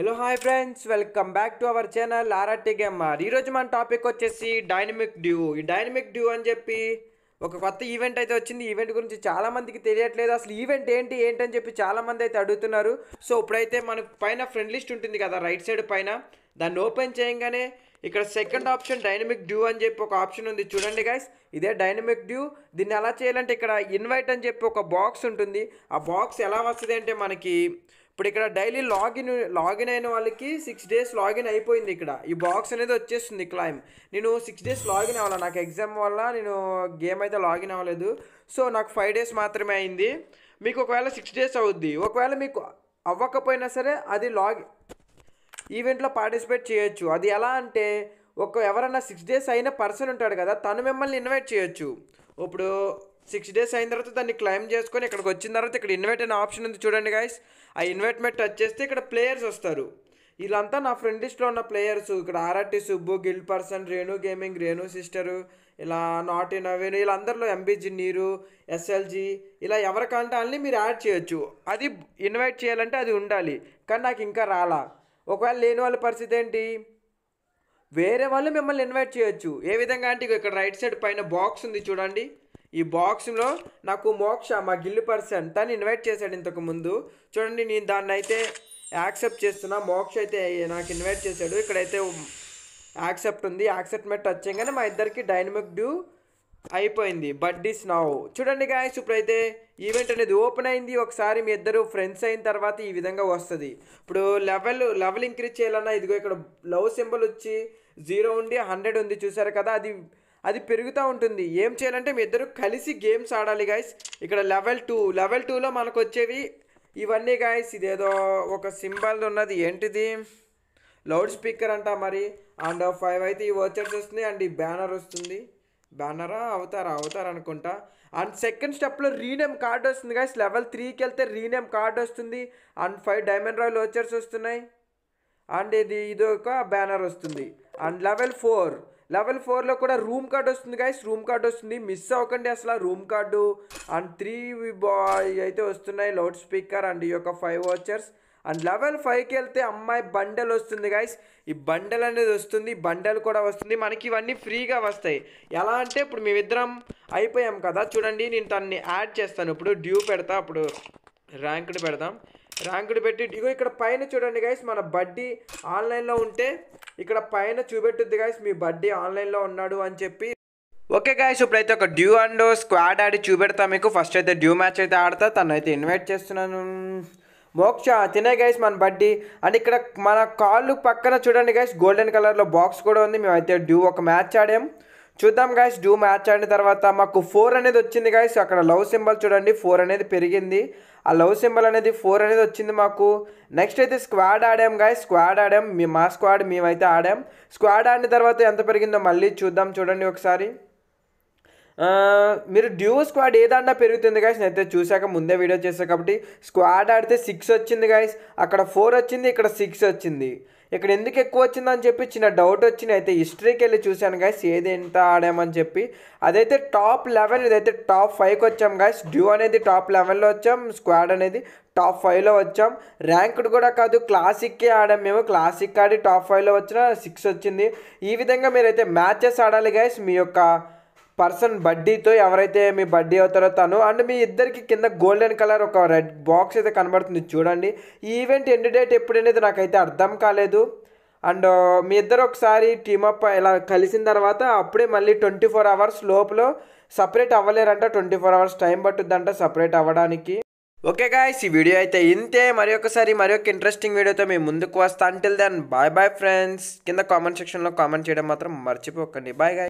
hello hi friends welcome back to our channel RRT gamer ఈరోజు మన topic వచ్చేసి dynamic duo ఈ dynamic duo అని చెప్పి ఒక కొత్త ఈవెంట్ అయితే వచ్చింది ఈవెంట్ గురించి చాలామందికి తెలియట్లేదు అసలు ఈవెంట్ ఏంటి ఏంటని చెప్పి చాలామంది అయితే అడుగుతున్నారు సో ఇప్పుడైతే మనకు పైన ఫ్రెండ్ లిస్ట్ ఉంటుంది కదా రైట్ సైడ్ పైన దాన్ని ఓపెన్ చేయగానే ఇక్కడ సెకండ్ ఆప్షన్ డైనమిక్ డ్యూ అని చెప్పి ఒక ఆప్షన్ ఉంది చూడండి గాయస్ ఇదే డైనమిక్ డ్యూ దీన్ని ఎలా చేయాలంటే ఇక్కడ ఇన్వైట్ అని చెప్పి ఒక బాక్స్ ఉంటుంది ఆ బాక్స్ ఎలా వస్తుంది అంటే మనకి ఇప్పుడు ఇక్కడ డైలీ లాగిన్ లాగిన్ అయిన వాళ్ళకి సిక్స్ డేస్ లాగిన్ అయిపోయింది ఇక్కడ ఈ బాక్స్ అనేది వచ్చేస్తుంది క్లైమ్ నేను సిక్స్ డేస్ లాగిన్ అవ్వాలి నాకు ఎగ్జామ్ వల్ల నేను గేమ్ అయితే లాగిన్ అవ్వలేదు సో నాకు ఫైవ్ డేస్ మాత్రమే అయింది మీకు ఒకవేళ సిక్స్ డేస్ అవుద్ది ఒకవేళ మీకు అవ్వకపోయినా సరే అది లాగి ఈవెంట్లో పార్టిసిపేట్ చేయొచ్చు అది ఎలా అంటే ఒక ఎవరన్నా సిక్స్ డేస్ అయిన పర్సన్ ఉంటాడు కదా తను మిమ్మల్ని ఇన్వైట్ చేయొచ్చు ఇప్పుడు సిక్స్ డేస్ అయిన తర్వాత దాన్ని క్లైమ్ చేసుకొని ఇక్కడికి వచ్చిన తర్వాత ఇక్కడ ఇన్వైట్ అనే ఆప్షన్ ఉంది చూడండి గాయస్ ఆ ఇన్వైట్మెంట్ టచ్ చేస్తే ఇక్కడ ప్లేయర్స్ వస్తారు వీళ్ళంతా నా ఫ్రెండ్ లిస్ట్లో ఉన్న ప్లేయర్స్ ఇక్కడ RRT Subbu Gill person Renu gaming Renu sister ఇలా నాట్ ఇన్ అవెన్ వీళ్ళందరిలో ఎంబీజీ నీరు ఎస్ఎల్జీ ఇలా ఎవరికంటే అన్నీ మీరు యాడ్ చేయొచ్చు అది ఇన్వైట్ చేయాలంటే అది ఉండాలి కానీ నాకు ఇంకా రాలా ఒకవేళ లేని వాళ్ళ పరిస్థితి ఏంటి వేరే వాళ్ళు మిమ్మల్ని ఇన్వైట్ చేయొచ్చు ఏ విధంగా అంటే ఇక్కడ రైట్ సైడ్ పైన బాక్స్ ఉంది చూడండి ఈ బాక్స్లో నాకు మోక్ష మా గిల్లు పర్సన్ తను ఇన్వైట్ చేశాడు ఇంతకు ముందు చూడండి నేను దాన్ని అయితే యాక్సెప్ట్ చేస్తున్నా మోక్ష అయితే నాకు ఇన్వైట్ చేశాడు ఇక్కడైతే యాక్సెప్ట్ ఉంది యాక్సెప్ట్ మెట్ టచ్ చేయగానే మా ఇద్దరికి డైనమిక్ డ్యూ అయిపోయింది బట్ ఈస్ నౌ చూడండి గాయస్ అయితే ఈవెంట్ అనేది ఓపెన్ అయింది ఒకసారి మీ ఇద్దరు ఫ్రెండ్స్ అయిన తర్వాత ఈ విధంగా వస్తుంది ఇప్పుడు లెవెల్ లెవెల్ ఇంక్రీజ్ చేయాలన్నా ఇదిగో ఇక్కడ లవ్ సింబల్ వచ్చి జీరో ఉండి హండ్రెడ్ ఉంది చూసారు కదా అది అది పెరుగుతూ ఉంటుంది ఏం చేయాలంటే మీ ఇద్దరు కలిసి గేమ్స్ ఆడాలి గాయస్ ఇక్కడ లెవెల్ టూ లెవెల్ టూలో మనకు వచ్చేవి ఇవన్నీ గాయస్ ఇదేదో ఒక సింబల్ ఉన్నది ఏంటిది లౌడ్ స్పీకర్ అంట మరి అండ్ ఫైవ్ అయితే ఈ వచ్చర్స్ వస్తుంది అండ్ ఈ బ్యానర్ వస్తుంది బ్యానరా అవుతారా అవుతారు అనుకుంటా అండ్ సెకండ్ స్టెప్లో రీనేమ్ కార్డ్ వస్తుంది గాయస్ లెవెల్ త్రీకి వెళ్తే రీనేమ్ కార్డ్ వస్తుంది and five diamond royal vouchers వస్తున్నాయి అండ్ ఇది ఇది ఒక బ్యానర్ వస్తుంది అండ్ లెవెల్ ఫోర్ లెవెల్ ఫోర్లో కూడా రూమ్ కార్డ్ వస్తుంది గాయస్ రూమ్ కార్డ్ వస్తుంది మిస్ అవ్వకండి అసలు రూమ్ కార్డు అండ్ త్రీ బాయ్ అయితే వస్తున్నాయి లౌడ్ స్పీకర్ అండ్ ఈ యొక్క ఫైవ్ వాచర్స్ అండ్ లెవెల్ ఫైవ్కి వెళ్తే అమ్మాయి బండల్ వస్తుంది గాయస్ ఈ బండల్ అనేది వస్తుంది బండల్ కూడా వస్తుంది మనకి ఇవన్నీ ఫ్రీగా వస్తాయి ఎలా అంటే ఇప్పుడు మేమిద్దరం అయిపోయాం కదా చూడండి నేను తనని యాడ్ చేస్తాను ఇప్పుడు డ్యూ పెడతా అప్పుడు ర్యాంక్డ్ పెడదాం ర్యాంకుడు పెట్టి ఇగో ఇక్కడ పైన చూడండి గాయస్ మన బడ్డీ ఆన్లైన్లో ఉంటే ఇక్కడ పైన చూపెట్టుద్ది గాయస్ మీ బడ్డీ ఆన్లైన్లో ఉన్నాడు అని చెప్పి ఓకే గాయస్ ఇప్పుడైతే ఒక డ్యూ అండ్ స్క్వాడ్ ఆడి చూపెడతా మీకు ఫస్ట్ అయితే డ్యూ మ్యాచ్ అయితే ఆడతా తను అయితే ఇన్వైట్ చేస్తున్నాను మోక్ష తినే గైస్ మన బడ్డీ అండ్ ఇక్కడ మన కాళ్ళు పక్కన చూడండి గైస్ గోల్డెన్ కలర్లో బాక్స్ కూడా ఉంది మేమైతే డ్యూ ఒక మ్యాచ్ ఆడాం చూద్దాం గాయస్ డూ మ్యాచ్ ఆడిన తర్వాత మాకు ఫోర్ అనేది వచ్చింది గాయస్ అక్కడ లవ్ సింబల్ చూడండి ఫోర్ అనేది పెరిగింది ఆ లవ్ సింబల్ అనేది ఫోర్ అనేది వచ్చింది మాకు నెక్స్ట్ అయితే స్క్వాడ్ ఆడాం గాయ స్క్వాడ్ ఆడాం మీ మా స్క్వాడ్ మేమైతే ఆడాం స్క్వాడ్ ఆడిన తర్వాత ఎంత పెరిగిందో మళ్ళీ చూద్దాం చూడండి ఒకసారి మీరు డ్యూ స్క్వాడ్ ఏదన్నా పెరుగుతుంది గాయస్ నేనైతే చూశాక ముందే వీడియో చేశాను కాబట్టి స్క్వాడ్ ఆడితే సిక్స్ వచ్చింది గాయస్ అక్కడ ఫోర్ వచ్చింది ఇక్కడ సిక్స్ వచ్చింది ఇక్కడ ఎందుకు ఎక్కువ వచ్చిందని చెప్పి చిన్న డౌట్ వచ్చింది అయితే హిస్టరీకి వెళ్ళి చూశాను గాయస్ ఏది ఎంత ఆడామని చెప్పి అదైతే టాప్ లెవెన్ ఇదైతే టాప్ ఫైవ్కి వచ్చాం గాయస్ డ్యూ అనేది టాప్ లెవెన్లో వచ్చాం స్క్వాడ్ అనేది టాప్ ఫైవ్లో వచ్చాం ర్యాంక్డ్ కూడా కాదు క్లాసిక్కే ఆడాం మేము క్లాసిక్ ఆడి టాప్ ఫైవ్లో వచ్చిన సిక్స్ వచ్చింది ఈ విధంగా మీరైతే మ్యాచెస్ ఆడాలి గాయస్ మీ యొక్క పర్సన్ బడ్డీతో ఎవరైతే మీ బడ్డీ అవుతారో తను అండ్ మీ ఇద్దరికి కింద గోల్డెన్ కలర్ ఒక రెడ్ బాక్స్ అయితే కనబడుతుంది చూడండి ఈ ఈవెంట్ ఎండ్ డేట్ ఎప్పుడనేది నాకైతే అర్థం కాలేదు అండ్ మీ ఇద్దరు ఒకసారి టీమప్ ఇలా కలిసిన తర్వాత అప్పుడే మళ్ళీ ట్వంటీ ఫోర్ అవర్స్ లోపల సపరేట్ అవ్వలేరంట ట్వంటీ ఫోర్ అవర్స్ టైం పట్టుద్దంట సపరేట్ అవ్వడానికి ఓకే గాయస్ ఈ వీడియో అయితే ఇంతే మరి ఒకసారి మరి ఒక ఇంట్రెస్టింగ్ వీడియోతో మేము ముందుకు వస్తా until then bye bye friends కింద కామెంట్ సెక్షన్లో కామెంట్ చేయడం మాత్రం మర్చిపోకండి బాయ్ గాయ్